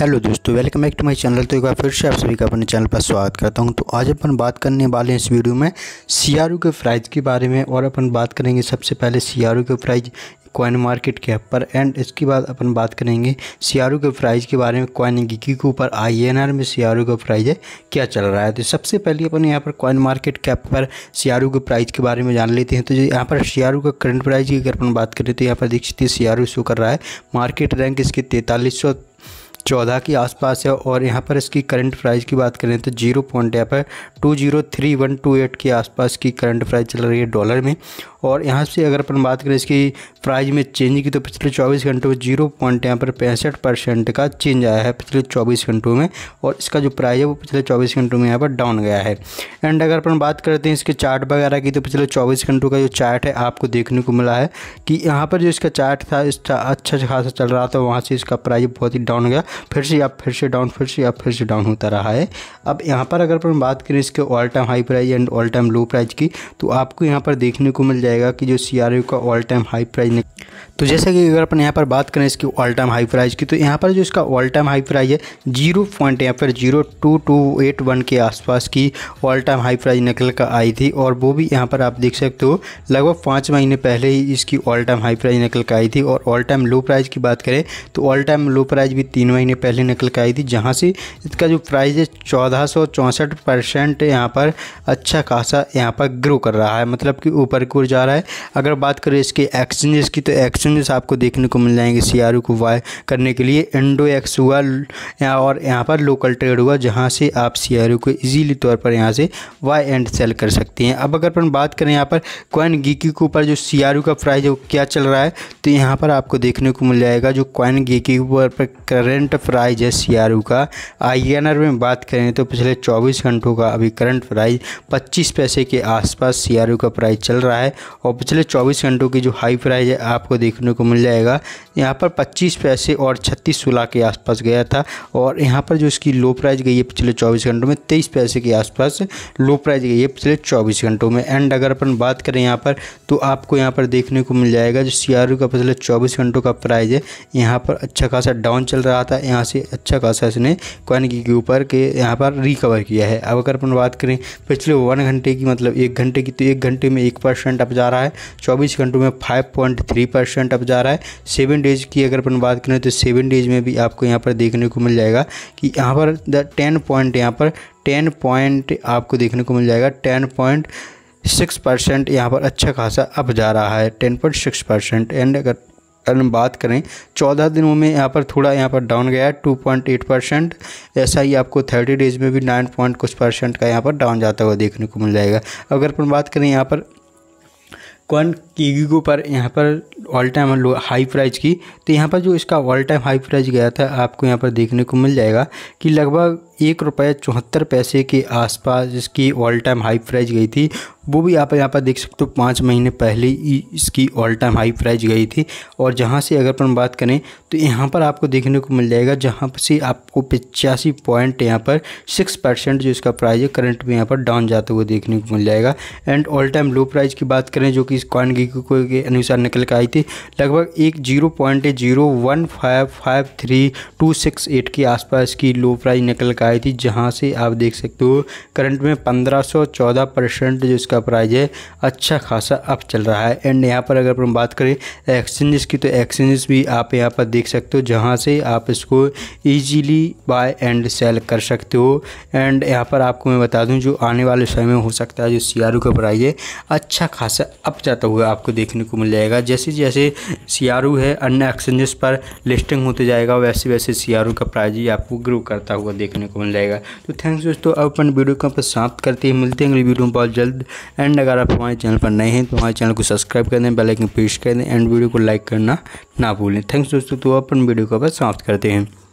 hello दोस्तों welcome back to my channel तो एक बार फिर से आप सभी का अपने चैनल पर स्वागत करता हूं तो आज अपन बात करने वाले हैं इस वीडियो में सीआरयू के प्राइस के बारे में और अपन बात करेंगे सबसे पहले सीआरयू के प्राइस कॉइन मार्केट कैप पर एंड इसके बाद अपन बात करेंगे सीआरयू के प्राइस के बारे में कॉइन गिकी के ऊपर आर में सीआरयू का प्राइज़ है क्या चल रहा है तो सबसे पहले अपन यहाँ पर कॉइन मार्केट कैप पर सीआरयू के प्राइस के बारे में जान लेते हैं तो यहाँ पर सीआरयू का करंट प्राइस की अगर अपन बात करें तो यहाँ पर देख सकते हैं सीआरओ शो कर रहा है मार्केट रैंक इसके तैंतालीस चौदह के आसपास है और यहाँ पर इसकी करंट प्राइस की बात करें तो जीरो पॉइंट यहाँ पर two zero three one two eight के आसपास की करंट प्राइस चल रही है डॉलर में और यहाँ से अगर अपन बात करें इसकी प्राइस में चेंज की तो पिछले चौबीस घंटों में जीरो पॉइंट यहाँ पर पैंसठ परसेंट का चेंज आया है पिछले चौबीस घंटों में और इसका जो प्राइस है वो पिछले चौबीस घंटों में यहाँ पर डाउन गया है एंड अगर अपन बात करते हैं इसके चार्ट वगैरह की तो पिछले चौबीस घंटों का जो चार्ट है आपको देखने को मिला है कि यहाँ पर जो इसका चार्ट था इसका अच्छा खासा चल रहा था वहाँ से इसका प्राइस बहुत ही डाउन गया फिर से अब फिर से डाउन फिर से अब फिर से डाउन होता रहा है अब यहाँ पर अगर हम बात करें इसके all time high price and all time low price की तो आपको यहाँ पर देखने को मिल जाएगा कि जो सी का ऑल टाइम हाई प्राइज तो जैसे कि अगर अपन यहाँ पर बात करें इसकी ऑल टाइम हाई प्राइज की तो यहाँ पर जो इसका ऑल टाइम हाई प्राइज है जीरो पॉइंट यहाँ पर zero two two eight one के आसपास की ऑल टाइम हाई प्राइज निकल कर आई थी और वो भी यहाँ पर आप देख सकते हो लगभग पाँच महीने पहले ही इसकी ऑल टाइम हाई प्राइज निकल कर आई थी और ऑल टाइम लो प्राइज की बात करें तो ऑल टाइम लो प्राइज भी तीन महीने महीने पहले निकल के आई थी जहाँ से इसका जो प्राइस है चौदह सौ चौंसठ परसेंट यहाँ पर अच्छा खासा यहाँ पर ग्रो कर रहा है मतलब कि ऊपर की ओर जा रहा है अगर बात करें इसके एक्सचेंजेस की तो एक्सचेंजेस आपको देखने को मिल जाएंगे सी को वाई करने के लिए इंडो एक्स हुआ यहाँ और यहाँ पर लोकल ट्रेड हुआ जहाँ से आप सी को ईजीली तौर पर यहाँ से वाई एंड सेल कर सकते हैं अब अगर अपन बात करें यहाँ पर कॉइन गिकी के ऊपर जो सी का प्राइस है वो क्या चल रहा है तो यहाँ पर आपको देखने को मिल जाएगा जो कॉइन गिकी के ऊपर करेंट करंट प्राइज है सी का आई में बात करें तो पिछले 24 घंटों का अभी करंट प्राइज 25 पैसे के आसपास सी का प्राइस चल रहा है और पिछले 24 घंटों की जो हाई प्राइज है आपको देखने को मिल जाएगा यहाँ पर 25 पैसे और छत्तीस सोलह के आसपास गया था और यहाँ पर जो इसकी लो प्राइज गई है पिछले चौबीस घंटों में तेईस पैसे के आसपास लो प्राइज गई है पिछले चौबीस घंटों में एंड अगर अपन बात करें यहाँ पर तो आपको यहाँ पर देखने को मिल जाएगा जो सी का पिछले चौबीस घंटों का प्राइज है यहाँ पर अच्छा खासा डाउन चल रहा था यहाँ से अच्छा खासा इसने कॉइन के ऊपर के यहाँ पर रिकवर किया है अब अगर अपन बात करें पिछले वन घंटे की मतलब एक घंटे की तो एक घंटे में एक परसेंट अप जा रहा है चौबीस घंटों में five point three percent up जा रहा है सेवन डेज की अगर अपन बात करें तो सेवन डेज में भी आपको यहाँ पर देखने को मिल जाएगा कि यहाँ पर द टेन पॉइंट यहाँ पर टेन पॉइंट आपको देखने को मिल जाएगा टेन पॉइंट सिक्स परसेंट यहाँ पर अच्छा खासा अप जा रहा है ten point six percent and अगर हम बात करें चौदह दिनों में यहाँ पर थोड़ा यहाँ पर डाउन गया टू पॉइंट एट परसेंट ऐसा ही आपको थर्टी डेज में भी नाइन पॉइंट कुछ परसेंट का यहाँ पर डाउन जाता हुआ देखने को मिल जाएगा अगर अपन बात करें यहाँ पर कौन कीवी के पर यहाँ पर ऑल टाइम हाई प्राइस की तो यहाँ पर जो इसका ऑल टाइम हाई प्राइस गया था आपको यहाँ पर देखने को मिल जाएगा कि लगभग एक रुपये चौहत्तर पैसे के आसपास इसकी ऑल टाइम हाई प्राइस गई थी वो भी आप यहाँ पर देख सकते हो पाँच महीने पहले ही इसकी ऑल टाइम हाई प्राइस गई थी और जहाँ से अगर अपन बात करें तो यहाँ पर आपको देखने को मिल जाएगा जहाँ से आपको पचासी पॉइंट यहाँ पर सिक्स परसेंट जो इसका प्राइस है करंट में यहाँ पर डाउन जाते हुए देखने को मिल जाएगा and all time low price की बात करें जो कि इस कॉइन की आंकड़े के अनुसार निकल कर आई थी लगभग एक zero point zero one five five three two six eight के आसपास की लो प्राइस निकल कर आई थी जहाँ से आप देख सकते हो करंट में पंद्रह सौ चौदह परसेंट जो इसका प्राइस है अच्छा खासा अप चल रहा है एंड यहाँ पर अगर हम बात करें एक्सचेंजेस की तो एक्सचेंजेस भी आप यहाँ पर देख सकते हो जहाँ से आप इसको ईजीली बाय एंड सेल कर सकते हो एंड यहाँ पर आपको मैं बता दूँ जो आने वाले समय में हो सकता है जो सी का प्राइस है अच्छा खासा अप जाता हुआ आपको देखने को मिल जाएगा जैसे जैसे सी है अन्य एक्सचेंजेस पर लिस्टिंग होते जाएगा वैसे वैसे सी का प्राइज ही आपको ग्रो करता हुआ देखने को मिल जाएगा तो थैंक्स दोस्तों अब अपन वीडियो को पर समाप्त करते हैं मिलते हैं अगली वीडियो में बहुत जल्द एंड अगर आप हमारे चैनल पर नए हैं तो हमारे चैनल को सब्सक्राइब कर दें बेलाइकन प्रेस कर दें एंड वीडियो को लाइक करना ना भूलें थैंक्स दोस्तों तो अपन वीडियो को पर समाप्त करते हैं